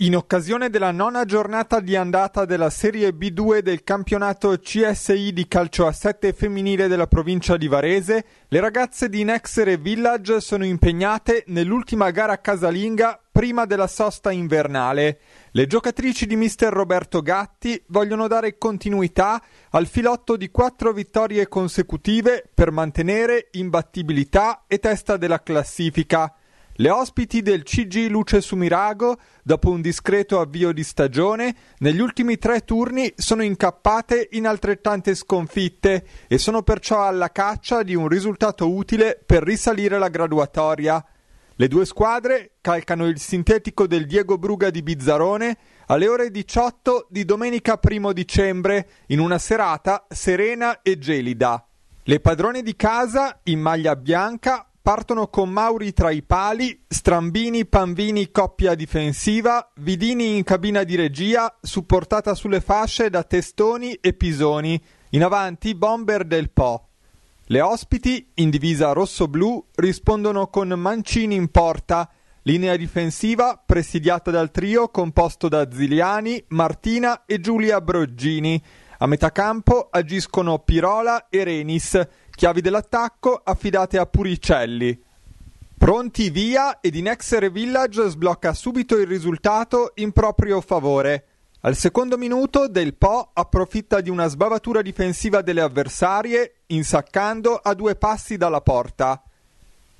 In occasione della nona giornata di andata della Serie B2 del campionato CSI di calcio a 7 femminile della provincia di Varese, le ragazze di Nexere Village sono impegnate nell'ultima gara casalinga prima della sosta invernale. Le giocatrici di mister Roberto Gatti vogliono dare continuità al filotto di quattro vittorie consecutive per mantenere imbattibilità e testa della classifica. Le ospiti del CG Luce su Mirago, dopo un discreto avvio di stagione, negli ultimi tre turni sono incappate in altrettante sconfitte e sono perciò alla caccia di un risultato utile per risalire la graduatoria. Le due squadre calcano il sintetico del Diego Bruga di Bizzarone alle ore 18 di domenica 1 dicembre, in una serata serena e gelida. Le padrone di casa, in maglia bianca, Partono con Mauri tra i pali, Strambini, Panvini coppia difensiva, Vidini in cabina di regia, supportata sulle fasce da Testoni e Pisoni. In avanti Bomber del Po. Le ospiti, in divisa rosso-blu, rispondono con Mancini in porta. Linea difensiva presidiata dal trio composto da Ziliani, Martina e Giulia Broggini. A metà campo agiscono Pirola e Renis. Chiavi dell'attacco affidate a Puricelli. Pronti via ed in Exere Village sblocca subito il risultato in proprio favore. Al secondo minuto Del Po approfitta di una sbavatura difensiva delle avversarie, insaccando a due passi dalla porta.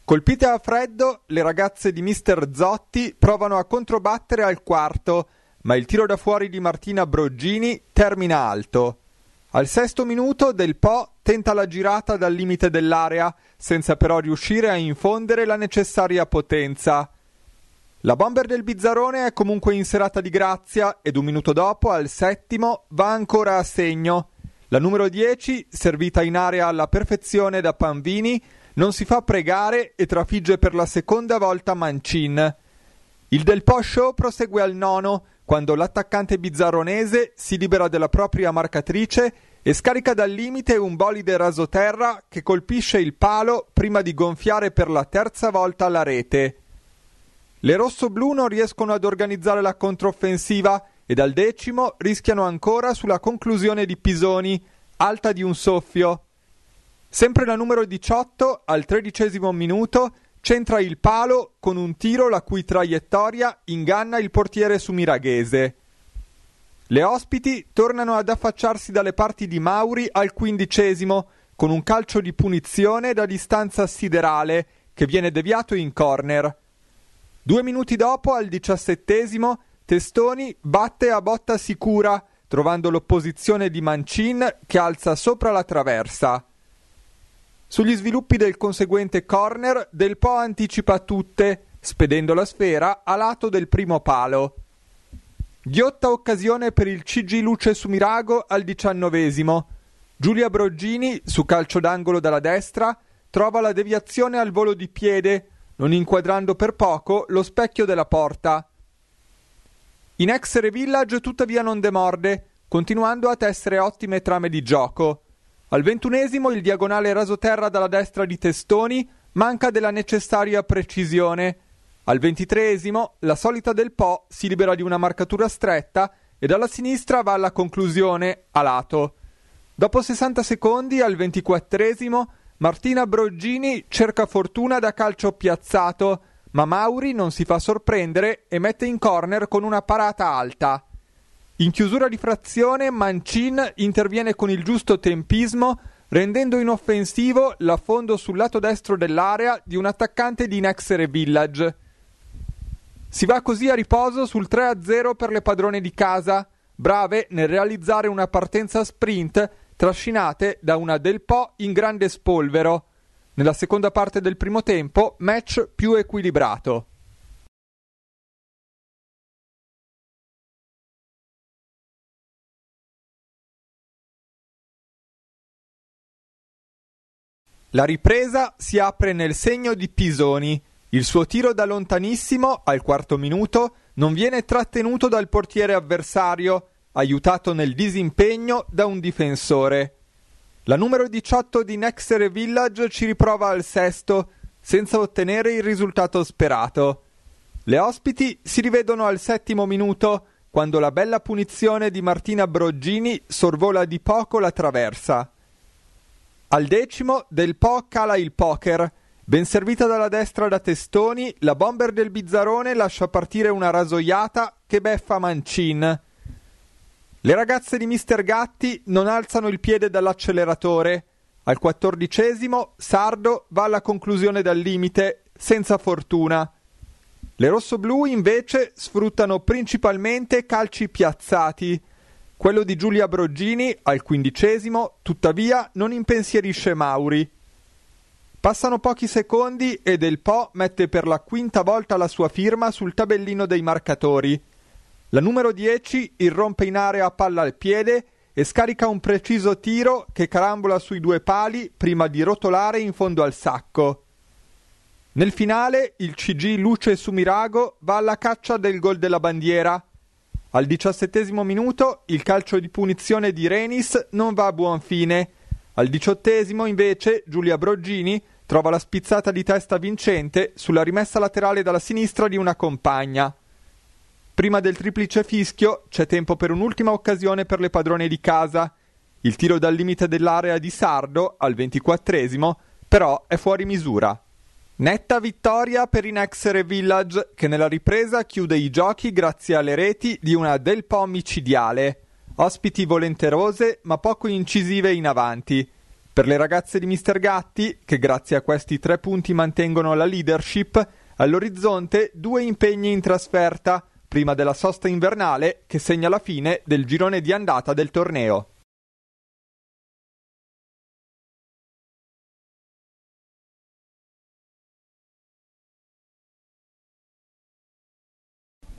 Colpite a freddo, le ragazze di Mister Zotti provano a controbattere al quarto, ma il tiro da fuori di Martina Broggini termina alto. Al sesto minuto Del Po tenta la girata dal limite dell'area, senza però riuscire a infondere la necessaria potenza. La bomber del Bizzarone è comunque in serata di grazia ed un minuto dopo, al settimo, va ancora a segno. La numero 10, servita in area alla perfezione da Panvini, non si fa pregare e trafigge per la seconda volta Mancin. Il Del Po Show prosegue al nono, quando l'attaccante bizzarronese si libera della propria marcatrice e scarica dal limite un bolide rasoterra che colpisce il palo prima di gonfiare per la terza volta la rete. Le rossoblù non riescono ad organizzare la controffensiva e dal decimo rischiano ancora sulla conclusione di Pisoni, alta di un soffio. Sempre la numero 18, al tredicesimo minuto, centra il palo con un tiro la cui traiettoria inganna il portiere sumiraghese. Le ospiti tornano ad affacciarsi dalle parti di Mauri al quindicesimo con un calcio di punizione da distanza siderale che viene deviato in corner. Due minuti dopo, al diciassettesimo, Testoni batte a botta sicura, trovando l'opposizione di Mancin che alza sopra la traversa. Sugli sviluppi del conseguente corner, Del Po anticipa tutte, spedendo la sfera a lato del primo palo. Ghiotta occasione per il CG Luce su Mirago al diciannovesimo. Giulia Broggini, su calcio d'angolo dalla destra, trova la deviazione al volo di piede, non inquadrando per poco lo specchio della porta. In Exere Village tuttavia non demorde, continuando a tessere ottime trame di gioco. Al ventunesimo il diagonale rasoterra dalla destra di Testoni manca della necessaria precisione. Al ventitreesimo la solita del Po si libera di una marcatura stretta e dalla sinistra va alla conclusione, a lato. Dopo 60 secondi, al ventiquattresimo, Martina Broggini cerca fortuna da calcio piazzato, ma Mauri non si fa sorprendere e mette in corner con una parata alta. In chiusura di frazione, Mancin interviene con il giusto tempismo, rendendo inoffensivo l'affondo sul lato destro dell'area di un attaccante di Nexere Village. Si va così a riposo sul 3-0 per le padrone di casa, brave nel realizzare una partenza sprint trascinate da una Del Po in grande spolvero. Nella seconda parte del primo tempo, match più equilibrato. La ripresa si apre nel segno di Pisoni. Il suo tiro da lontanissimo, al quarto minuto, non viene trattenuto dal portiere avversario, aiutato nel disimpegno da un difensore. La numero 18 di Nexere Village ci riprova al sesto, senza ottenere il risultato sperato. Le ospiti si rivedono al settimo minuto, quando la bella punizione di Martina Broggini sorvola di poco la traversa. Al decimo del Po cala il poker. Ben servita dalla destra da Testoni, la bomber del Bizzarone lascia partire una rasoiata che beffa Mancin. Le ragazze di Mister Gatti non alzano il piede dall'acceleratore. Al quattordicesimo Sardo va alla conclusione dal limite, senza fortuna. Le rossoblù invece sfruttano principalmente calci piazzati. Quello di Giulia Broggini, al quindicesimo, tuttavia non impensierisce Mauri. Passano pochi secondi e Del Po mette per la quinta volta la sua firma sul tabellino dei marcatori. La numero 10 irrompe in area a palla al piede e scarica un preciso tiro che carambola sui due pali prima di rotolare in fondo al sacco. Nel finale il CG Luce su Mirago va alla caccia del gol della bandiera al diciassettesimo minuto il calcio di punizione di Renis non va a buon fine. Al diciottesimo invece Giulia Broggini trova la spizzata di testa vincente sulla rimessa laterale dalla sinistra di una compagna. Prima del triplice fischio c'è tempo per un'ultima occasione per le padrone di casa. Il tiro dal limite dell'area di Sardo al ventiquattresimo però è fuori misura. Netta vittoria per i Nexere Village che nella ripresa chiude i giochi grazie alle reti di una Del Po micidiale. Ospiti volenterose ma poco incisive in avanti. Per le ragazze di Mr. Gatti, che grazie a questi tre punti mantengono la leadership, all'orizzonte due impegni in trasferta, prima della sosta invernale che segna la fine del girone di andata del torneo.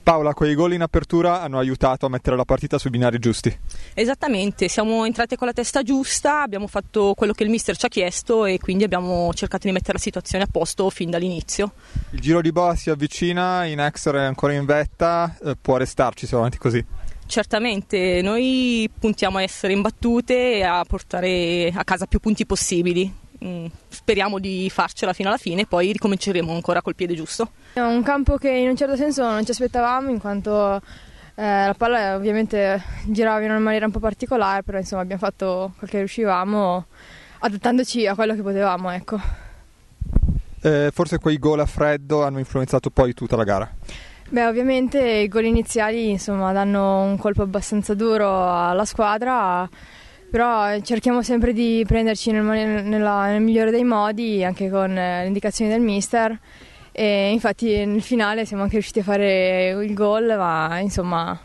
Paola, quei gol in apertura hanno aiutato a mettere la partita sui binari giusti. Esattamente, siamo entrati con la testa giusta, abbiamo fatto quello che il mister ci ha chiesto e quindi abbiamo cercato di mettere la situazione a posto fin dall'inizio. Il giro di Boa si avvicina, in Exor è ancora in vetta, eh, può restarci se avanti così. Certamente, noi puntiamo a essere imbattute e a portare a casa più punti possibili. Mm, speriamo di farcela fino alla fine, poi ricominceremo ancora col piede giusto. È un campo che in un certo senso non ci aspettavamo in quanto eh, la palla eh, ovviamente girava in una maniera un po' particolare, però insomma abbiamo fatto quel che riuscivamo adattandoci a quello che potevamo, ecco. eh, forse quei gol a freddo hanno influenzato poi tutta la gara? Beh, ovviamente i gol iniziali insomma, danno un colpo abbastanza duro alla squadra però eh, cerchiamo sempre di prenderci nel, nella, nel migliore dei modi, anche con eh, le indicazioni del mister. E infatti nel finale siamo anche riusciti a fare il gol, ma insomma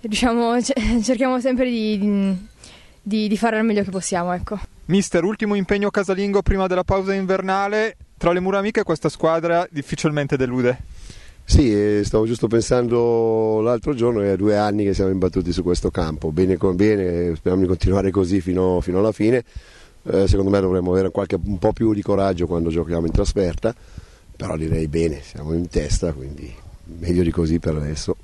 diciamo, cerchiamo sempre di, di, di, fare il meglio che possiamo. Ecco. Mister, ultimo impegno casalingo prima della pausa invernale. Tra le mura amiche questa squadra difficilmente delude. Sì, stavo giusto pensando l'altro giorno, è due anni che siamo imbattuti su questo campo, bene con bene, speriamo di continuare così fino, fino alla fine, eh, secondo me dovremmo avere qualche, un po' più di coraggio quando giochiamo in trasferta, però direi bene, siamo in testa, quindi meglio di così per adesso.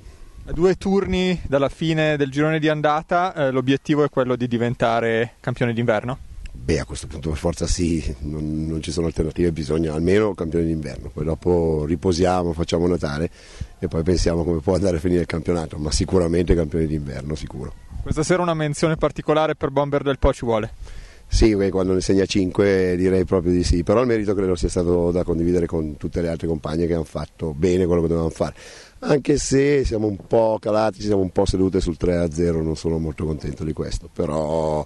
A due turni dalla fine del girone di andata, eh, l'obiettivo è quello di diventare campione d'inverno? Beh, a questo punto per forza sì, non, non, ci sono alternative, bisogna almeno campione d'inverno, poi dopo riposiamo, facciamo Natale e poi pensiamo come può andare a finire il campionato, ma sicuramente campione d'inverno, sicuro. Questa sera una menzione particolare per Bomber del Po ci vuole? Sì, quando ne segna 5 direi proprio di sì, però il merito credo sia stato da condividere con tutte le altre compagne che hanno fatto bene quello che dovevano fare, anche se siamo un po' calati, ci siamo un po' sedute sul 3-0, non sono molto contento di questo, però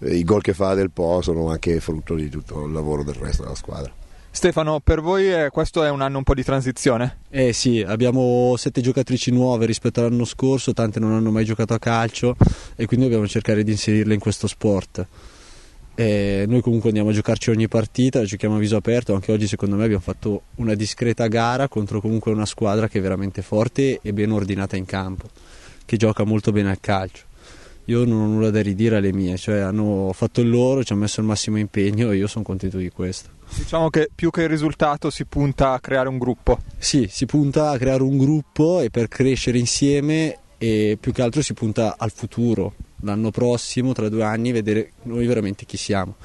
eh, i gol che fa Del Po sono anche frutto di tutto il lavoro del resto della squadra. Stefano, per voi eh, questo è un anno un po' di transizione? Eh sì, abbiamo sette giocatrici nuove rispetto all'anno scorso, tante non hanno mai giocato a calcio e quindi dobbiamo cercare di inserirle in questo sport. E eh, noi comunque andiamo a giocarci ogni partita, giochiamo a viso aperto, anche oggi secondo me abbiamo fatto una discreta gara contro comunque una squadra che è veramente forte e ben ordinata in campo, che gioca molto bene al calcio io non ho nulla da ridire alle mie, cioè hanno fatto il loro, ci hanno messo il massimo impegno e io sono contento di questo. Diciamo che più che il risultato si punta a creare un gruppo. Sì, si punta a creare un gruppo e per crescere insieme e più che altro si punta al futuro, l'anno prossimo, tra due anni, vedere noi veramente chi siamo.